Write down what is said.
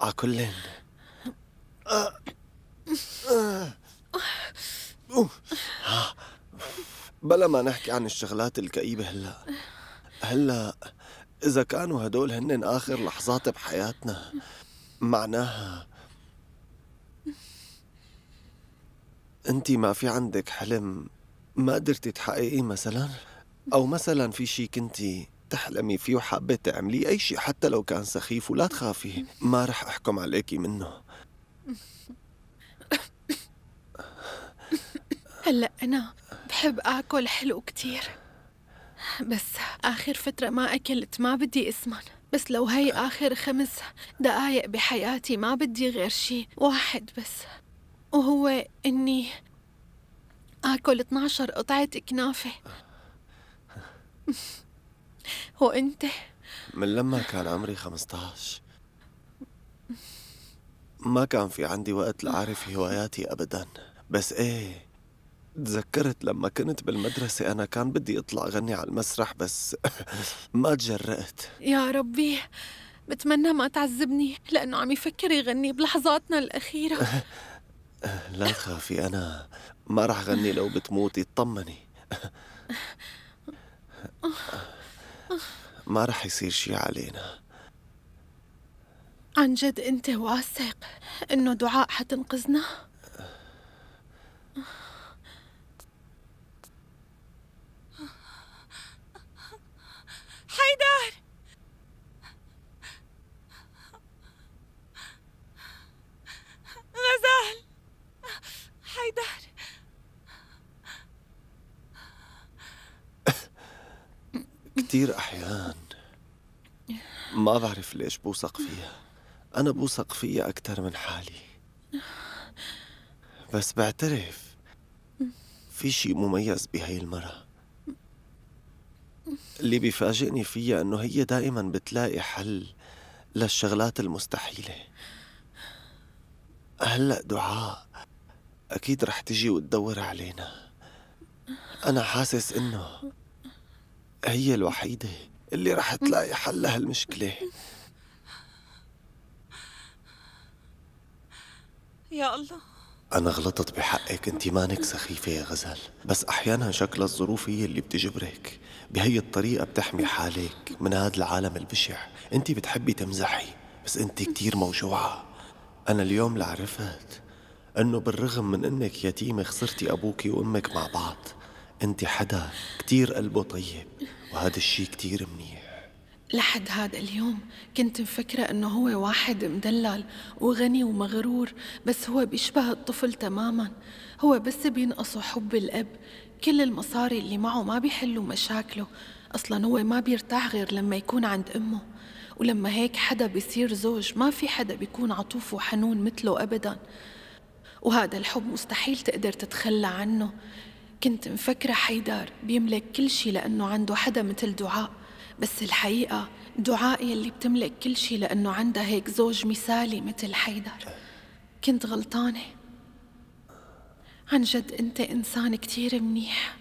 عكل آه، بلا ما نحكي عن الشغلات الكئيبة هلا هلا إذا كانوا هدول هن آخر لحظات بحياتنا معناها أنت ما في عندك حلم ما قدرتي تحققيه مثلا أو مثلا في شي كنتي تحلمي فيه وحابة تعمليه أي شيء حتى لو كان سخيف ولا تخافي ما رح أحكم عليكي منه هلأ أنا بحب آكل حلو كتير بس آخر فترة ما أكلت ما بدي أسمن بس لو هي آخر خمس دقايق بحياتي ما بدي غير شيء واحد بس وهو إني آكل 12 قطعة كنافة وانت من لما كان عمري 15 ما كان في عندي وقت لأعرف هواياتي أبدا بس إيه تذكرت لما كنت بالمدرسة أنا كان بدي أطلع غني على المسرح بس ما تجرأت يا ربي بتمنى ما تعذبني لأنه عم يفكر يغني بلحظاتنا الأخيرة لا تخافي أنا ما رح غني لو بتموتي اطمني ما رح يصير شي علينا عن جد أنت واثق إنه دعاء حتنقذنا؟ كثير أحيان ما بعرف ليش بوثق فيها أنا بوثق فيها أكثر من حالي بس بعترف في شيء مميز بهي المرة اللي بيفاجئني فيها إنه هي دائما بتلاقي حل للشغلات المستحيلة هلأ دعاء أكيد رح تجي وتدور علينا أنا حاسس إنه هي الوحيدة اللي رح تلاقي حل لهالمشكلة يا الله أنا غلطت بحقك أنت مانك سخيفة يا غزال بس أحيانا شكل الظروف هي اللي بتجبرك بهي الطريقة بتحمي حالك من هذا العالم البشع أنت بتحبي تمزحي بس أنت كتير موجوعة أنا اليوم لعرفت أنه بالرغم من أنك يتيمة خسرتي أبوك وأمك مع بعض أنت حدا كتير قلبه طيب وهذا الشيء كتير منيح لحد هذا اليوم كنت مفكرة أنه هو واحد مدلل وغني ومغرور بس هو بيشبه الطفل تماما هو بس بينقصه حب الأب كل المصاري اللي معه ما بيحلوا مشاكله أصلا هو ما بيرتاح غير لما يكون عند أمه ولما هيك حدا بيصير زوج ما في حدا بيكون عطوف وحنون مثله أبدا وهذا الحب مستحيل تقدر تتخلى عنه كنت مفكرة حيدار بيملك كل شي لأنه عنده حدا مثل دعاء بس الحقيقة دعاء يلي بتملك كل شي لأنه عندها هيك زوج مثالي مثل حيدر كنت غلطانة عن جد أنت إنسان كتير منيح